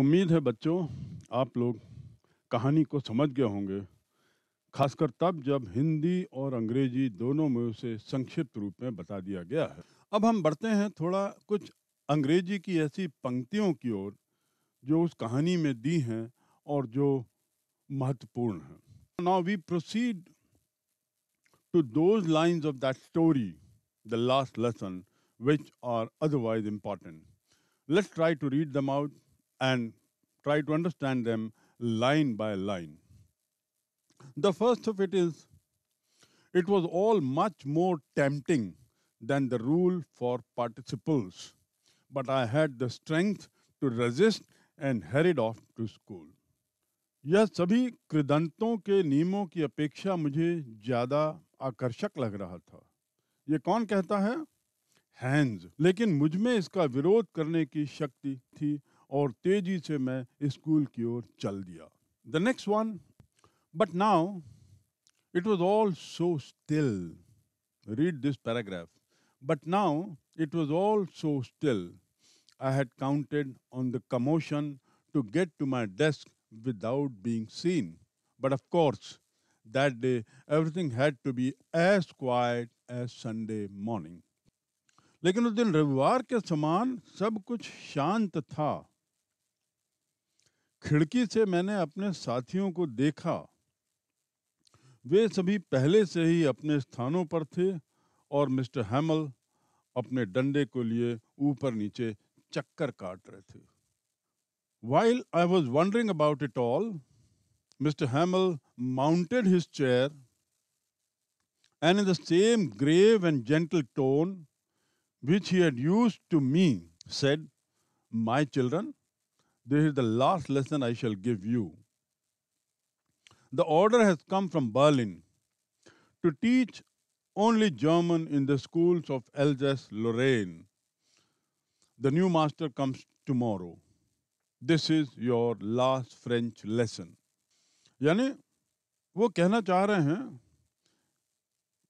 उम्मीद है बच्चों आप लोग कहानी को समझ गए होंगे खासकर तब जब हिंदी और अंग्रेजी दोनों में उसे संक्षिप्त रूप में बता दिया गया है अब हम बढ़ते हैं थोड़ा कुछ अंग्रेजी की ऐसी पंक्तियों की ओर जो उस कहानी में दी हैं और जो महत्वपूर्ण हैं now we proceed to those lines of that story the last lesson which are otherwise important let's try to read them out and try to understand them line by line. The first of it is it was all much more tempting than the rule for participles, but I had the strength to resist and hurried off to school. यह सभी कृदंतों के नियमों की अपेक्षा मुझे ज़्यादा आकर्षक लग रहा था ये कौन कहता है हैंज लेकिन मुझ में इसका विरोध करने की शक्ति थी और तेजी से मैं स्कूल की ओर चल दिया the next one but now it was all so still read this paragraph but now it was all so still I had counted on the commotion to get to my desk without being seen but of course that day every had to be as quiet as Sunday morning लेकिन उस दिन रविवार के समान सब कुछ शांत था खिड़की से मैंने अपने साथियों को देखा वे सभी पहले से ही अपने स्थानों पर थे और मिस्टर हैमल अपने डंडे को लिए ऊपर नीचे चक्कर काट रहे थे while I was wondering about it all mister Hamel mounted his chair and in the same grave and gentle tone which he had used to me said my children This is the last lesson I shall give you. The order has come from Berlin to teach only German in the schools of Elsass Lorraine. The new master comes tomorrow. This is your last French lesson. यानी वो कहना चाह रहे हैं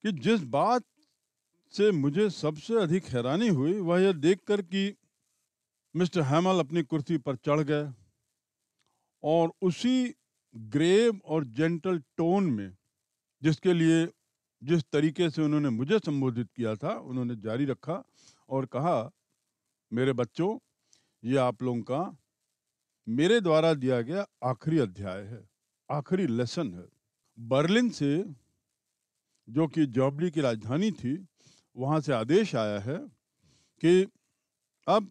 कि जिस बात से मुझे सबसे अधिक हैरानी हुई वह यह देखकर कि मिस्टर हैमल अपनी कुर्सी पर चढ़ गए और उसी ग्रेव और जेंटल टोन में जिसके लिए जिस तरीके से उन्होंने मुझे संबोधित किया था उन्होंने जारी रखा और कहा मेरे बच्चों ये आप लोगों का मेरे द्वारा दिया गया आखिरी अध्याय है आखिरी लेसन है बर्लिन से जो कि जॉबली की राजधानी थी वहाँ से आदेश आया है कि अब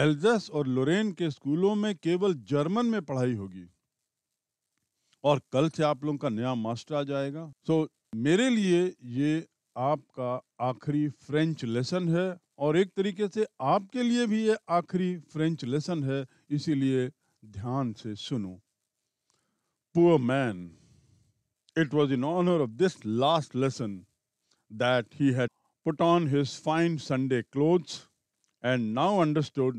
एल्जस और लोरेन के स्कूलों में केवल जर्मन में पढ़ाई होगी और कल से आप लोगों का नया मास्टर आ जाएगा सो so, मेरे लिए ये आपका आखिरी फ्रेंच लेसन है और एक तरीके से आपके लिए भी ये आखिरी फ्रेंच लेसन है इसीलिए ध्यान से सुनो poor man it was in honour of this last lesson that he had put on his fine Sunday clothes and now understood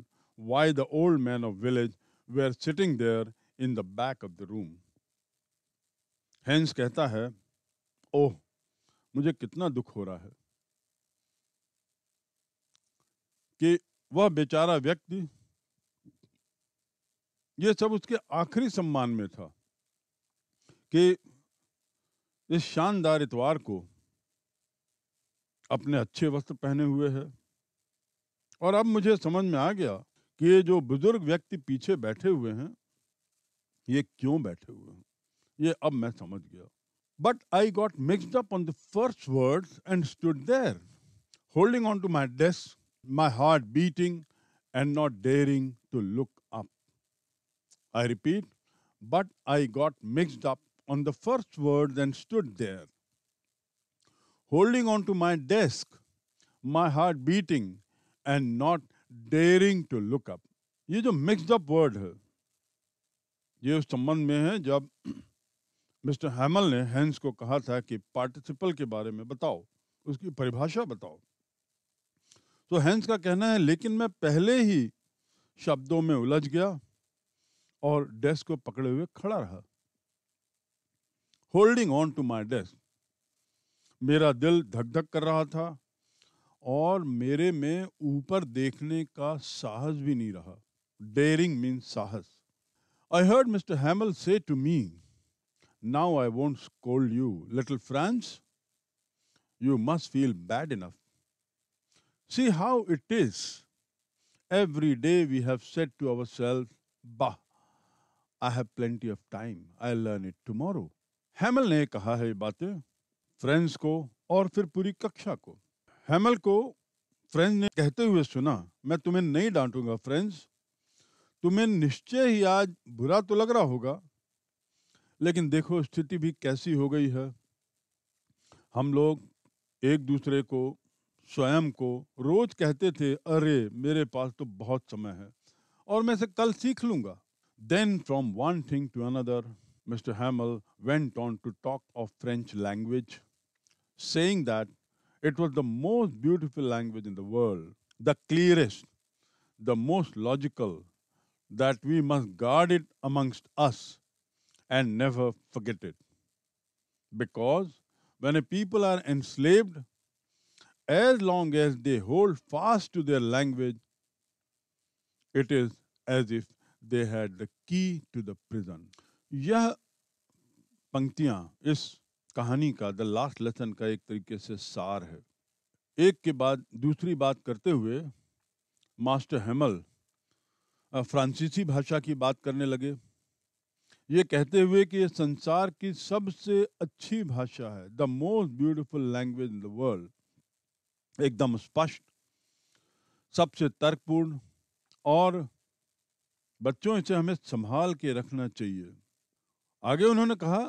why the old men of village were sitting there in the back of the room. Hans कहता है ओह मुझे कितना दुख हो रहा है कि वह बेचारा व्यक्ति ये सब उसके आखिरी सम्मान में था कि इस शानदार इतवार को अपने अच्छे वस्त्र पहने हुए है और अब मुझे समझ में आ गया कि ये जो बुजुर्ग व्यक्ति पीछे बैठे हुए हैं ये क्यों बैठे हुए हैं ये अब मैं समझ गया but I got mixed up on the first word and stood there holding on to my desk my heart beating and not daring to look up I repeat but I got mixed up on the first word and stood there holding on to my desk my heart beating and not daring to look up ये जो mixed up word है ये उस संबंध में है जब mister हैमल ने हैंस को कहा था कि पार्टिसिपल के बारे में बताओ उसकी परिभाषा बताओ तो हैंस का कहना है लेकिन मैं पहले ही शब्दों में उलझ गया और डेस्क को पकड़े हुए खड़ा रहा holding on to my desk मेरा दिल धक धक कर रहा था और मेरे में ऊपर देखने का साहस भी नहीं रहा डेयरिंग मीन साहस आई हर्ड मिस्टर हैमल से to me now I won't scold you little friends you must feel bad enough see how it is every day we have said to ourselves bah I have plenty of time I learn it tomorrow Hamel ने कहा है ये बातें friends को और फिर पूरी कक्षा को हेमल को फ्रेंच ने कहते हुए सुना मैं तुम्हें नहीं डांटूंगा फ्रेंड्स तुम्हें निश्चय ही आज बुरा तो लग रहा होगा लेकिन देखो स्थिति भी कैसी हो गई है हम लोग एक दूसरे को स्वयं को रोज कहते थे अरे मेरे पास तो बहुत समय है और मैं से कल सीख लूंगा then from one thing to another mister Hamel went on to talk of French language saying that It was the most beautiful language in the world, the clearest, the most logical, that we must guard it amongst us and never forget it. Because when a people are enslaved, as long as they hold fast to their language, it is as if they had the key to the prison. यह पंक्तियाँ इस कहानी का the last lesson का एक तरीके से सार है एक के बाद दूसरी बात करते हुए मास्टर हेमल फ्रांसीसी भाषा की बात करने लगे ये कहते हुए कि यह संसार की सबसे अच्छी भाषा है the most beautiful language in the world एकदम स्पष्ट सबसे तर्कपूर्ण और बच्चों इसे हमें संभाल के रखना चाहिए आगे उन्होंने कहा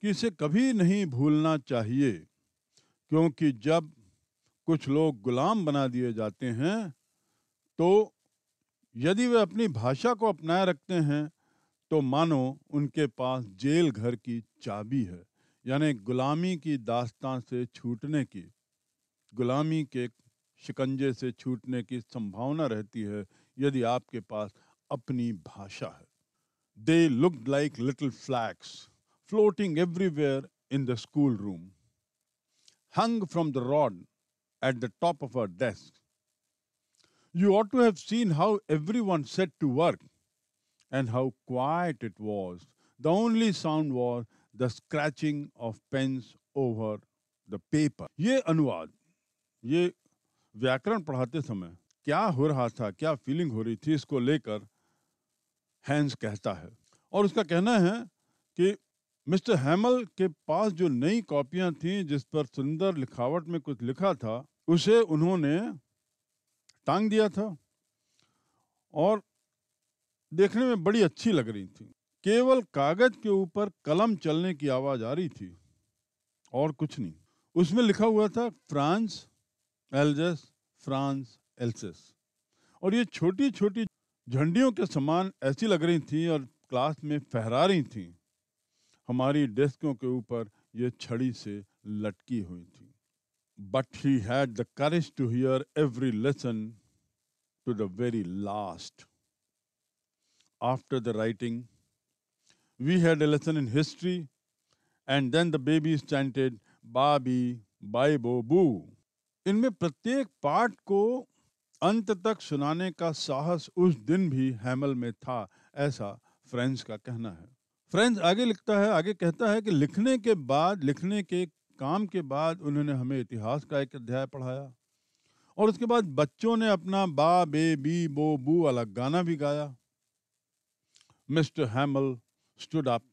कि इसे कभी नहीं भूलना चाहिए क्योंकि जब कुछ लोग गुलाम बना दिए जाते हैं तो यदि वे अपनी भाषा को अपनाए रखते हैं तो मानो उनके पास जेल घर की चाबी है यानी गुलामी की दास्तान से छूटने की गुलामी के शिकंजे से छूटने की संभावना रहती है यदि आपके पास अपनी भाषा है they look like little flags floating everywhere in the schoolroom, hung from the rod at the top of our desk. You ought to have seen how everyone set to work and how quiet it was. The only sound was the scratching of pens over the paper. Ye anuad, ye व्याकरण पढ़ाते समय क्या हो रहा था क्या feeling हो रही थी इसको लेकर हैंस कहता है और उसका कहना है कि मिस्टर हैमल के पास जो नई कॉपियां थीं जिस पर सुंदर लिखावट में कुछ लिखा था उसे उन्होंने टांग दिया था और देखने में बड़ी अच्छी लग रही थी केवल कागज के ऊपर कलम चलने की आवाज आ रही थी और कुछ नहीं उसमें लिखा हुआ था फ्रांस एल्जस फ्रांस एल्सेस और ये छोटी छोटी झंडियों के समान ऐसी लग रही थी और क्लास में फहरा रही थी हमारी डेस्कों के ऊपर ये छड़ी से लटकी हुई थी but he had the courage to hear every lesson to the very last after the writing we had a lesson in history and then the babies chanted ba be bi bo bu इनमें प्रत्येक part को अंत तक सुनाने का साहस उस दिन भी हैमल में था ऐसा फ्रेंड्स का कहना है फ्रेंड्स आगे लिखता है आगे कहता है कि लिखने के बाद लिखने के काम के बाद उन्होंने हमें इतिहास का एक अध्याय पढ़ाया और उसके बाद बच्चों ने अपना बा बे बी बो बू वाला गाना भी गाया mister Hamel stood up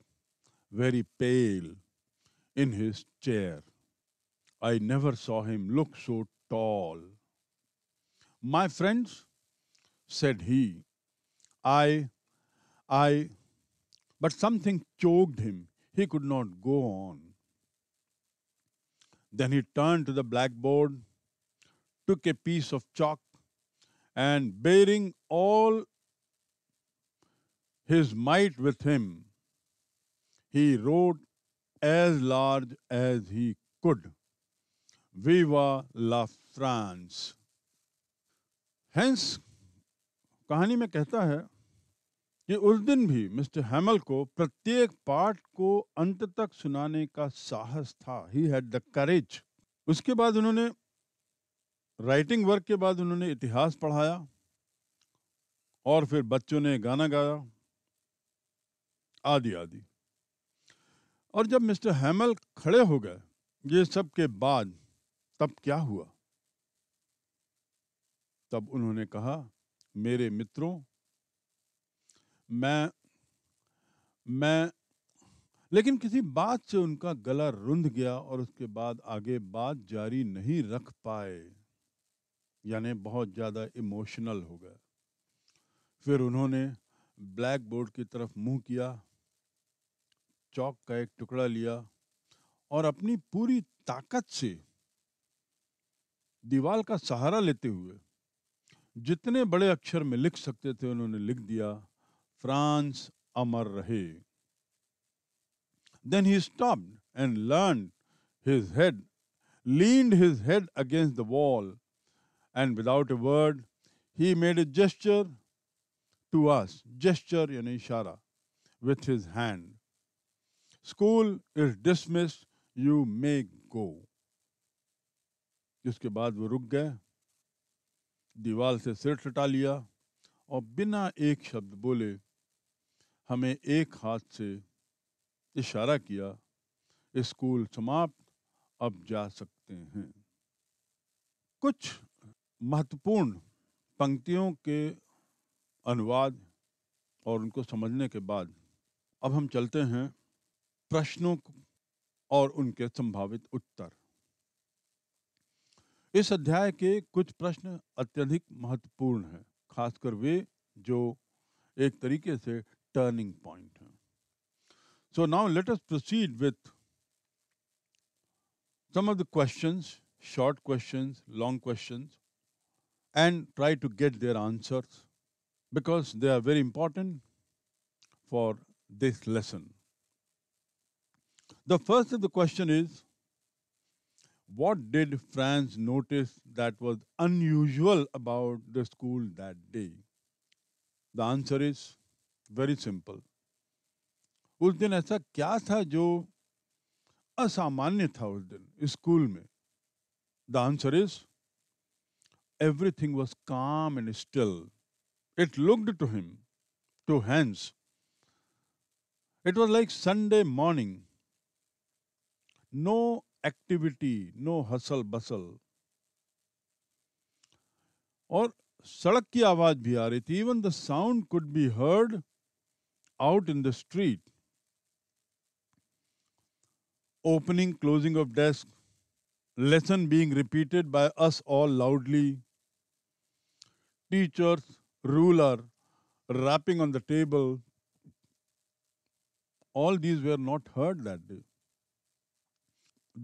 very pale in his chair I never saw him look so tall my friends said he I I But something choked him. He could not go on. Then he turned to the blackboard, took a piece of chalk, and bearing all his might with him, he wrote as large as he could Viva la France! Hence, कहानी में कहता है कि उस दिन भी mister हैमल को प्रत्येक पार्ट को अंत तक सुनाने का साहस था ही हैड द करेज उसके बाद उन्होंने राइटिंग वर्क के बाद उन्होंने इतिहास पढ़ाया और फिर बच्चों ने गाना गाया आदि आदि और जब मिस्टर हैमल खड़े हो गए ये सब के बाद तब क्या हुआ तब उन्होंने कहा मेरे मित्रों मैं मैं लेकिन किसी बात से उनका गला रुंध गया और उसके बाद आगे बात जारी नहीं रख पाए यानी बहुत ज़्यादा इमोशनल हो गए फिर उन्होंने ब्लैक बोर्ड की तरफ मुंह किया चौक का एक टुकड़ा लिया और अपनी पूरी ताकत से दीवार का सहारा लेते हुए जितने बड़े अक्षर में लिख सकते थे उन्होंने लिख दिया फ्रांस अमर रहे then he stop and learn his head leaned his head against the wall and without a word he made a gesture to us gesture यानी इशारा with his hand school is dismiss you may go जिसके बाद वो रुक गए दीवार से सिर टटा लिया और बिना एक शब्द बोले हमें एक हाथ से इशारा किया स्कूल समाप्त अब जा सकते हैं कुछ महत्वपूर्ण पंक्तियों के अनुवाद और उनको समझने के बाद अब हम चलते हैं प्रश्नों और उनके संभावित उत्तर इस अध्याय के कुछ प्रश्न अत्यधिक महत्वपूर्ण हैं खासकर वे जो एक तरीके से turning point. So now let us proceed with some of the questions, short questions, long questions, and try to get their answers because they are very important for this lesson. The first of the question is, what did France notice that was unusual about the school that day? The answer is very simple उस दिन ऐसा क्या था जो असामान्य था उस दिन स्कूल में the answer is everything was calm and still it looked to him to hands it was like Sunday morning no activity no hustle bustle और सड़क की आवाज भी आ रही थी even the sound could be heard out in the street, opening, closing of desk, lesson being repeated by us all loudly, teachers, ruler, rapping on the table, all these were not heard that day.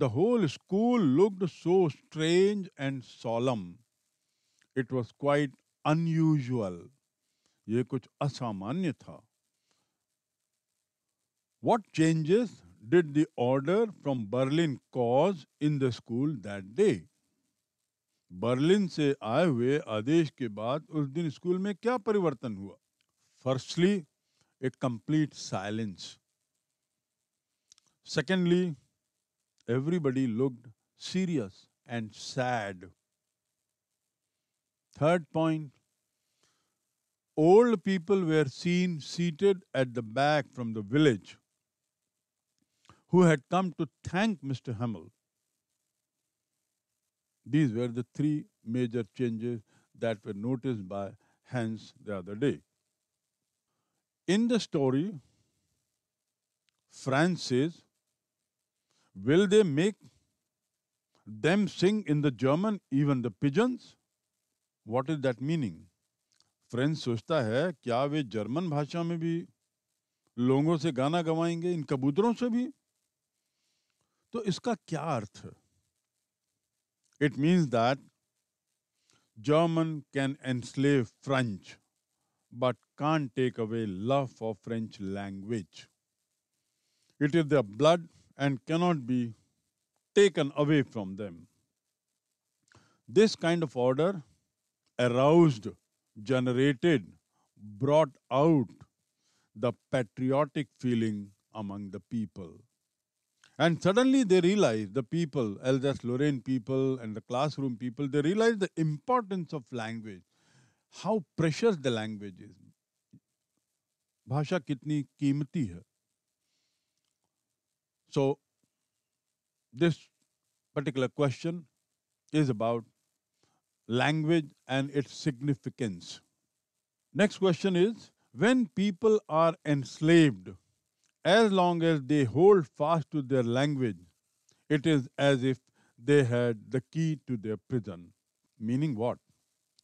The whole school looked so strange and solemn. It was quite unusual. ये कुछ असामान्य था what changes did the order from Berlin cause in the school that day? Berlin से आए हुए आदेश के बाद उस दिन स्कूल में क्या परिवर्तन हुआ firstly a complete silence secondly everybody looked serious and sad third point old people were seen seated at the back from the village who had come to thank Mr. Hamel. These were the three major changes that were noticed by Hans the other day. In the story, France says, Will they make them sing in the German even the pigeons? What is that meaning? French सोचता है क्या वे German भाषा में भी लोगों से गाना गवाएंगे इन कबूतरों से भी तो इसका क्या अर्थ it means that German can enslave French but can't take away love for French language it is the blood and cannot be taken away from them this kind of order arouse generated brought out the patriotic feeling among the people And suddenly they realize the people, Elsass Lorraine people and the classroom people, they realize the importance of language, how precious the language is. भाषा कितनी कीमती hai. so this particular question is about language and its significance next question is when people are enslaved as long as they hold fast to their language, it is as if they had the key to their prison. Meaning what?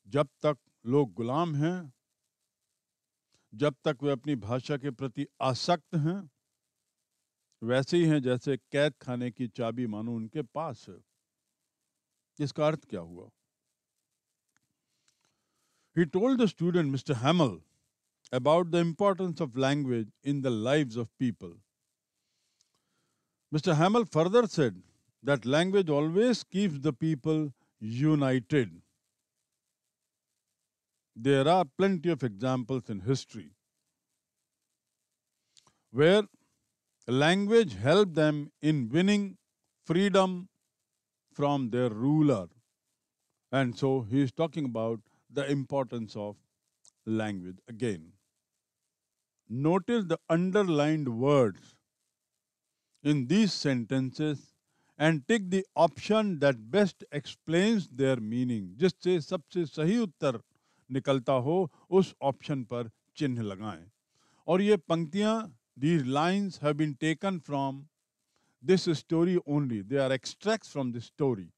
जब तक लोग गुलाम हैं जब तक वे अपनी भाषा के प्रति आसक्त हैं वैसे ही हैं जैसे कैद खाने की चाबी मानो उनके पास है इसका अर्थ क्या हुआ he told the student mister Hamel about the importance of language in the lives of people. Mr. Hamel further said that language always keeps the people united. There are plenty of examples in history where language helped them in winning freedom from their ruler. And so he is talking about the importance of language again notice the underlined words in these sentences and take the option that best explains their meaning जिससे सबसे सही उत्तर निकलता हो उस option पर चिन्ह लगाएं और ये पंक्तियाँ these lines have been taken from this story only they are extracts from the story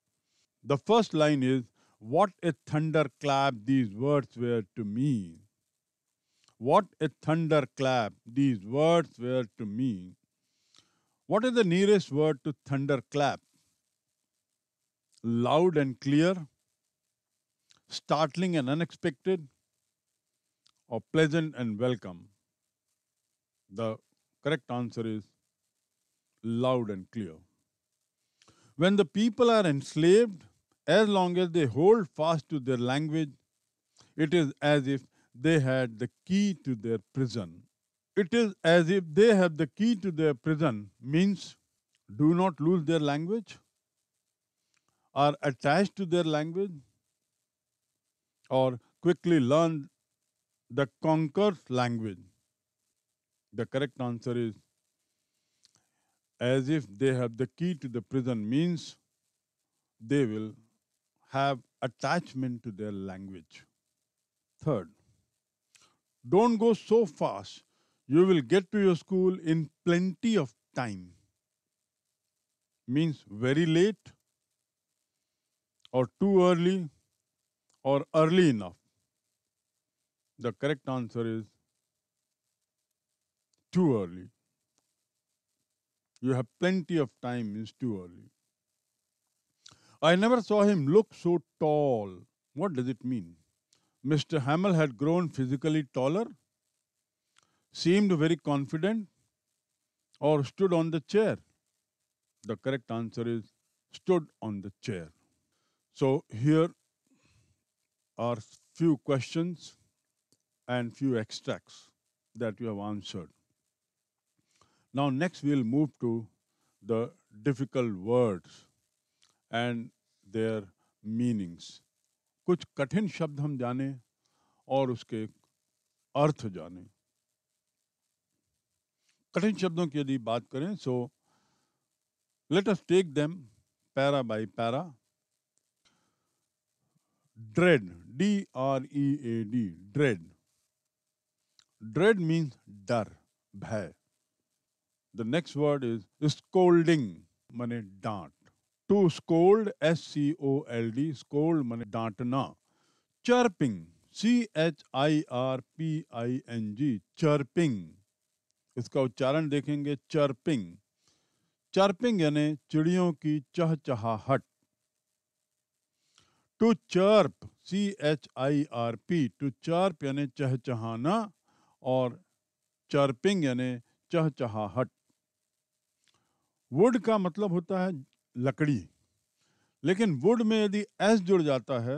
the first line is what a thunderclap these words were to me what a thunderclap these words were to me. What is the nearest word to thunderclap? Loud and clear, startling and unexpected, or pleasant and welcome? The correct answer is loud and clear. When the people are enslaved, as long as they hold fast to their language, it is as if they had the key to their prison. It is as if they have the key to their prison, means do not lose their language, are attached to their language, or quickly learn the conqueror's language. The correct answer is as if they have the key to the prison, means they will have attachment to their language. Third, don't go so fast. You will get to your school in plenty of time. Means very late, or too early, or early enough. The correct answer is too early. You have plenty of time, means too early. I never saw him look so tall. What does it mean? Mr. Hamel had grown physically taller, seemed very confident, or stood on the chair? The correct answer is stood on the chair. So here are few questions and few extracts that you have answered. Now next we'll move to the difficult words and their meanings. कुछ कठिन शब्द हम जाने और उसके अर्थ जाने कठिन शब्दों की यदि बात करें so let us take them para by para dread D R E A D dread dread means डर भय the next word is scolding माने डांट to scold S C O L D scold मैंने डांटना chirping C H I R P I N G chirping इसका उच्चारण देखेंगे chirping chirping यानी चिड़ियों की चहचहाहट to chirp C H I R P to chirp यानी चहचहाना और चर्पिंग यानी चहचहाहट वुड का मतलब होता है लकड़ी लेकिन वुड में यदि एस जुड़ जाता है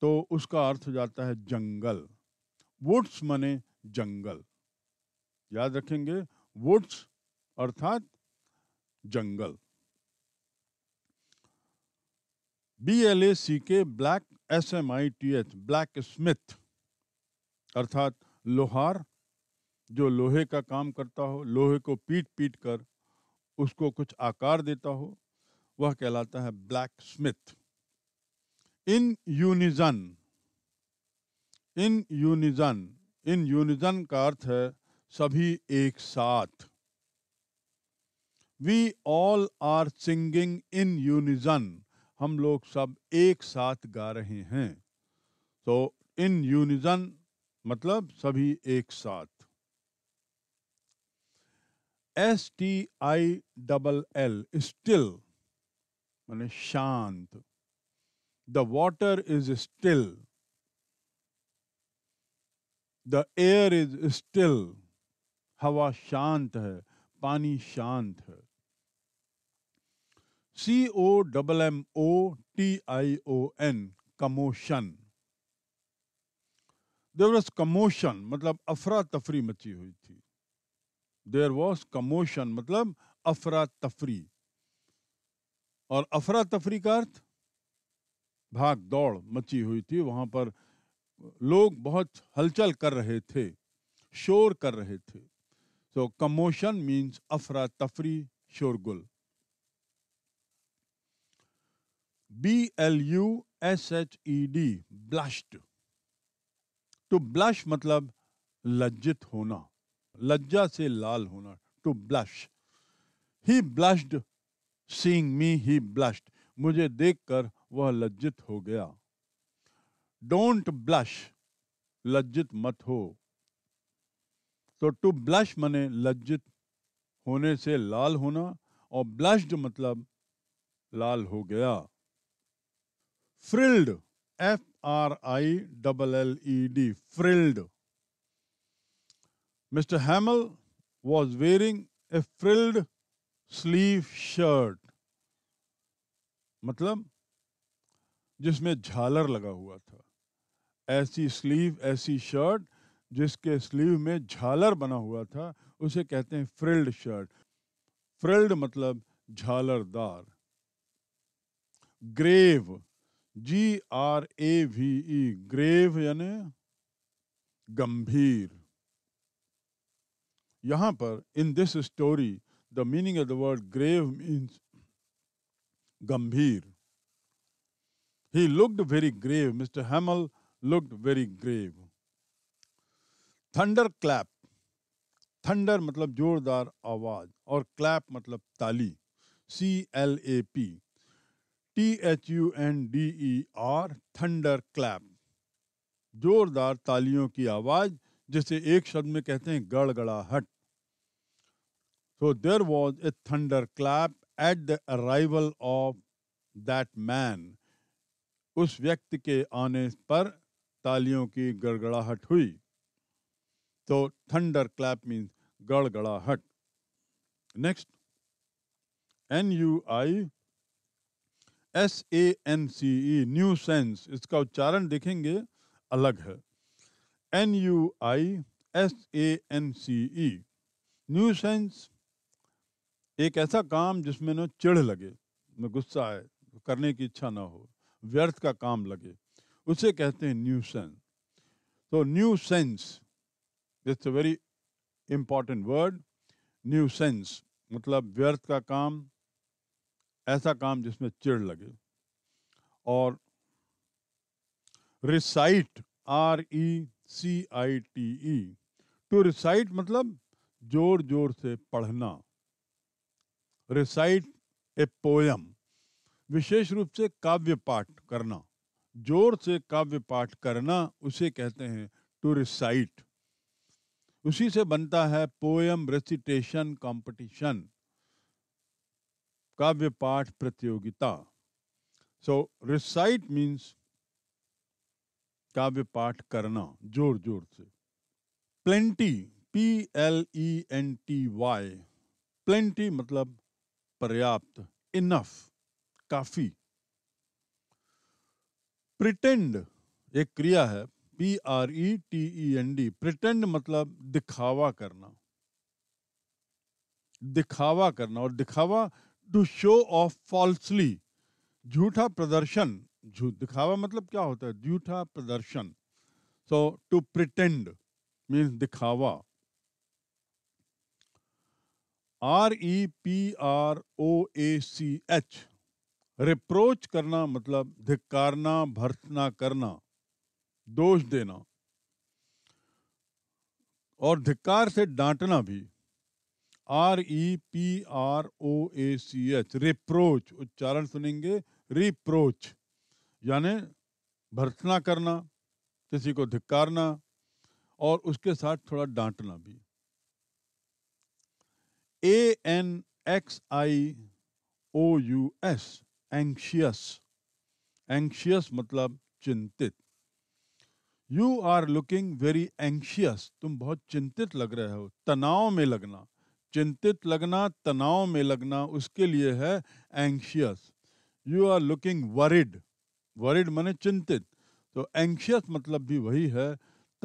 तो उसका अर्थ हो जाता है जंगल वुड्स मने जंगल याद रखेंगे वुड्स अर्थात जंगल B L A C K black S M I T H blacksmith अर्थात लोहार जो लोहे का काम करता हो लोहे को पीट पीट कर उसको कुछ आकार देता हो वह कहलाता है blacksmith in unison in unison in unison का अर्थ है सभी एक साथ we all are singing in unison हम लोग सब एक साथ गा रहे हैं तो इन यूनिजन मतलब सभी एक साथ S T I double L still माने शांत the water is still the air is still हवा शांत है पानी शांत है C O double M O T I O N commotion there was commotion मतलब अफरा तफरी मची हुई थी देर वॉज कमोशन मतलब अफरा तफरी और अफरा तफरी का अर्थ भाग दौड़ मची हुई थी वहां पर लोग बहुत हलचल कर रहे थे शोर कर रहे थे सो कमोशन मीन्स अफरा तफरी शोरगुल B L U S H E D blushed to blush मतलब लज्जित होना लज्जा से लाल होना to blush he blushed seeing me he blushed मुझे देखकर वह लज्जित हो गया डोंट ब्लश लज्जित मत हो तो टू ब्लश मने लज्जित होने से लाल होना और ब्लश्ड मतलब लाल हो गया frilled F R I double L E D frilled mister Hamel was wearing a frilled sleeve shirt मतलब जिसमें झालर लगा हुआ था ऐसी स्लीव ऐसी शर्ट जिसके स्लीव में झालर बना हुआ था उसे कहते हैं फ्रिल्ड शर्ट फ्रिल्ड मतलब झालरदार grave G R A V E grave यानी गंभीर यहां पर in this story The meaning of the word grave means gambhir. He looked very grave. Mr. Hamel looked very grave. Thunder clap thunder मतलब जोरदार आवाज और क्लैप मतलब ताली C L A P T H U N D E R thunder clap जोरदार तालियों की आवाज जिसे एक शब्द में कहते हैं गड़गड़ाहट So there was a thunderclap at the arrival of that man. उस व्यक्ति के आने पर तालियों की गड़गड़ाहट हुई तो थंडर क्लैप मीन्स गड़गड़ाहट next N U I S A N C E nuisance इसका उच्चारण देखेंगे अलग है N U I S A N C E nuisance एक ऐसा काम जिसमें ना चिढ़ लगे में गुस्सा आए करने की इच्छा ना हो व्यर्थ का काम लगे उसे कहते हैं न्यू सेंस तो nuisance it's a very important word nuisance मतलब व्यर्थ का काम ऐसा काम जिसमें चिड़ लगे और recite R E C I T E to recite मतलब जोर जोर से पढ़ना रिसाइट ए पोयम विशेष रूप से काव्य पाठ करना जोर से काव्य पाठ करना उसे कहते हैं टू रिसाइट उसी से बनता है पोयम रेसिटेशन कंपटीशन काव्य पाठ प्रतियोगिता सो रिसाइट मीन्स काव्य पाठ करना जोर जोर से plenty P L E N T Y plenty मतलब पर्याप्त इनफ काफी प्रिटेंड एक क्रिया है P R E T E N D pretend मतलब दिखावा करना दिखावा करना और दिखावा टू शो ऑफ फॉल्सली झूठा प्रदर्शन झूठ दिखावा मतलब क्या होता है झूठा प्रदर्शन सो टू प्रिटेंड मीन्स दिखावा R E P R O A C H reproach करना मतलब धिक्कारना भर्सना करना दोष देना और धिक्कार से डांटना भी R E P R O A C H reproach उच्चारण सुनेंगे रिप्रोच यानी भर्सना करना किसी को धिक्कारना और उसके साथ थोड़ा डांटना भी A N X I O U S anxious anxious मतलब चिंतित you are looking very anxious तुम बहुत चिंतित लग रहे हो तनाव में लगना चिंतित लगना तनाव में लगना उसके लिए है anxious you are looking worried worried मैंने चिंतित तो एंक्शियस मतलब भी वही है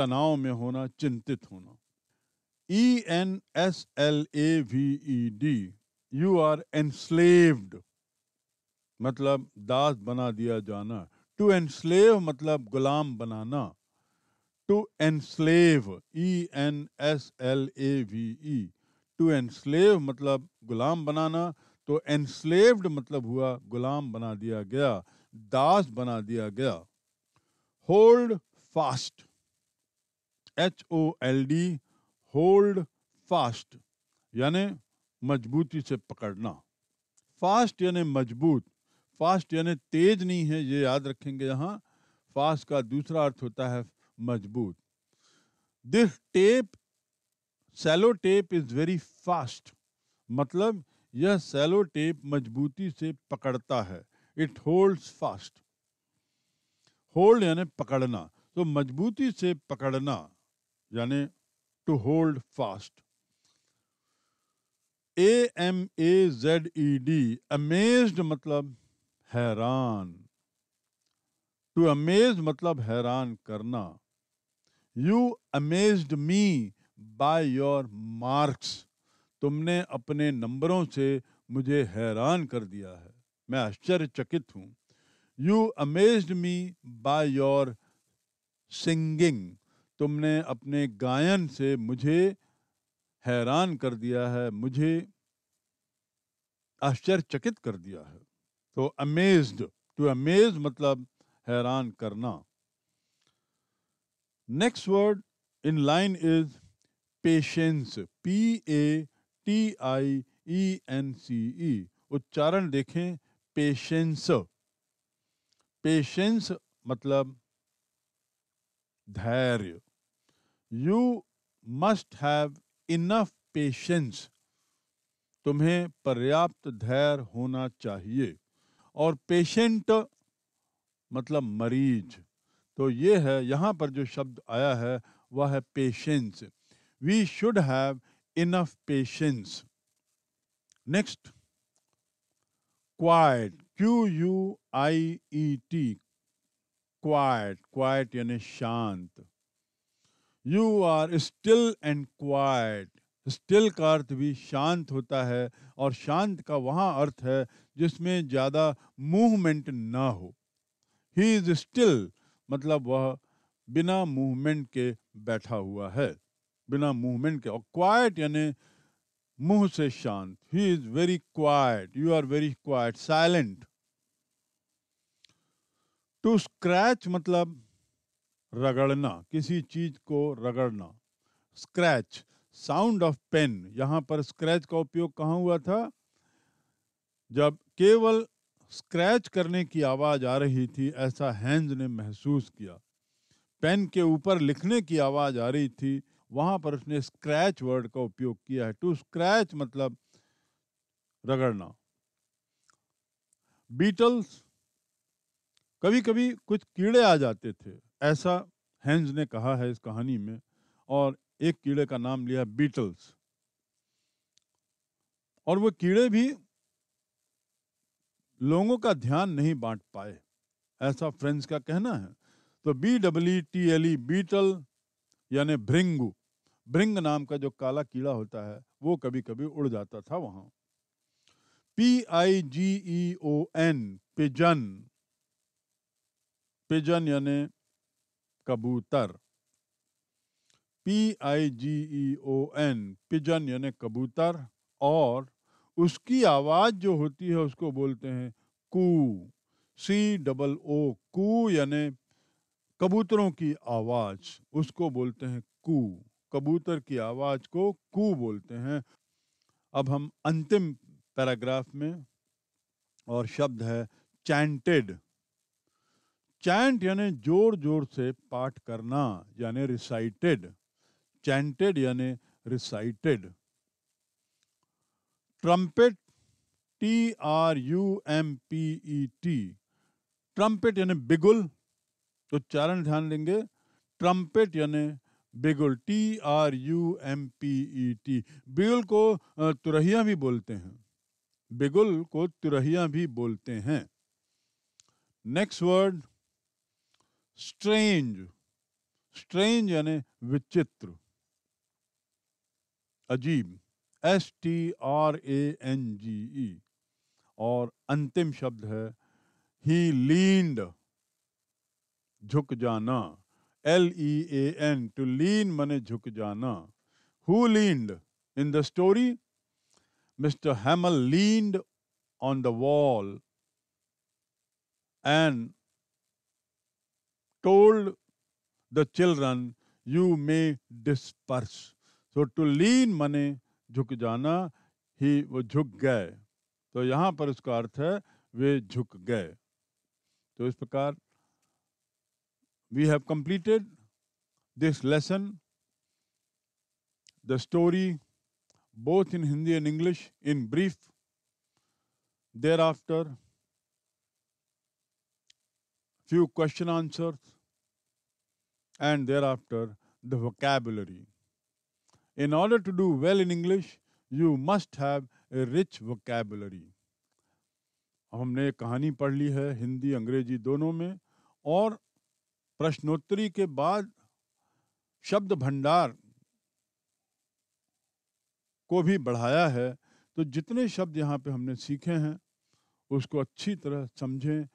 तनाव में होना चिंतित होना E N S L A V E D you are enslaved. मतलब दास बना दिया जाना टू एनस्लेव मतलब गुलाम बनाना to enslave E N S L A V E to enslave मतलब गुलाम बनाना तो एनस्लेव्ड मतलब हुआ गुलाम बना दिया गया दास बना दिया गया hold fast H O L D hold fast यानी मजबूती से पकड़ना फास्ट यानी मजबूत फास्ट यानी तेज नहीं है ये याद रखेंगे यहाँ फास्ट का दूसरा अर्थ होता है मजबूत this tape sellotape is very fast मतलब यह सेलो टेप मजबूती से पकड़ता है इट होल्ड्स फास्ट होल्ड यानी पकड़ना तो मजबूती से पकड़ना यानी to hold fast. A M A Z E D, amazed मतलब हैरान टू अमेज मतलब हैरान करना you amazed me by your marks तुमने अपने नंबरों से मुझे हैरान कर दिया है मैं आश्चर्यचकित हूँ you amazed me by your singing तुमने अपने गायन से मुझे हैरान कर दिया है मुझे आश्चर्यचकित कर दिया है तो अमेज्ड टू अमेज मतलब हैरान करना next word in line is patience P A T I E N C E उच्चारण देखें पेशेंस पेशेंस मतलब धैर्य you must have enough patience तुम्हें पर्याप्त धैर्य होना चाहिए और पेशेंट मतलब मरीज तो ये है यहाँ पर जो शब्द आया है वह है patience we should have enough patience next quiet Q U I E T quiet quiet यानी शांत you are still and quiet still का अर्थ भी शांत होता है और शांत का वहाँ अर्थ है जिसमें ज़्यादा मूवमेंट ना हो ही इज स्टिल मतलब वह बिना मूवमेंट के बैठा हुआ है बिना मूवमेंट के और क्वाइट यानी मुंह से शांत he is very quiet you are very quiet silent to scratch मतलब रगड़ना किसी चीज को रगड़ना स्क्रैच साउंड ऑफ पेन यहाँ पर स्क्रैच का उपयोग कहाँ हुआ था जब केवल स्क्रैच करने की आवाज आ रही थी ऐसा हैंज ने महसूस किया पेन के ऊपर लिखने की आवाज आ रही थी वहां पर उसने स्क्रैच वर्ड का उपयोग किया है टू स्क्रैच मतलब रगड़ना बीटल्स कभी कभी कुछ कीड़े आ जाते थे ऐसा हैंज ने कहा है इस कहानी में और एक कीड़े का नाम लिया बीटल्स और वो कीड़े भी लोगों का ध्यान नहीं बांट पाए ऐसा फ्रेंड्स का कहना है तो B W T L E beetle यानी भृंग भृंग नाम का जो काला कीड़ा होता है वो कभी कभी उड़ जाता था वहां P I G E O N pigeon pigeon यानी कबूतर P I G E O N pigeon यानी कबूतर और उसकी आवाज़ जो होती है उसको बोलते हैं कू सी डबल ओ कू यानी कबूतरों की आवाज़ उसको बोलते हैं कू कबूतर की आवाज़ को कू बोलते हैं अब हम अंतिम पैराग्राफ में और शब्द है चैंटेड चैंट यानी जोर जोर से पाठ करना यानी रिसाइटेड चैंटेड यानी recited trumpet T R U M P E T trumpet यानी बिगुल तो उच्चारण ध्यान देंगे ट्रम्पेट यानी बिगुल T R U M P E T बिगुल को तुरहिया भी बोलते हैं बिगुल को तुरहिया भी बोलते हैं नेक्स्ट वर्ड स्ट्रेंज स्ट्रेंज यानी विचित्र अजीब S T R A N G E और अंतिम शब्द है ही लीन्ड झुक जाना L E A N to lean मने झुक जाना who leaned in the story mister Hamel leaned on the wall and told the children, you may disperse. So to lean मने झुक जाना ही वो झुक गए तो यहाँ पर उसका अर्थ है वे झुक गए तो इस प्रकार we have completed this lesson the story both in Hindi and English in brief thereafter few question answers, and thereafter the vocabulary. In order to do well in English, you must have a rich vocabulary. हमने कहानी पढ़ ली है हिंदी अंग्रेजी दोनों में और प्रश्नोत्तरी के बाद शब्द भंडार को भी बढ़ाया है तो जितने शब्द यहाँ पे हमने सीखे हैं उसको अच्छी तरह समझें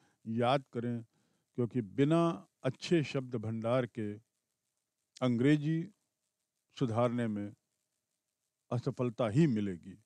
याद करें क्योंकि बिना अच्छे शब्द भंडार के अंग्रेजी सुधारने में असफलता ही मिलेगी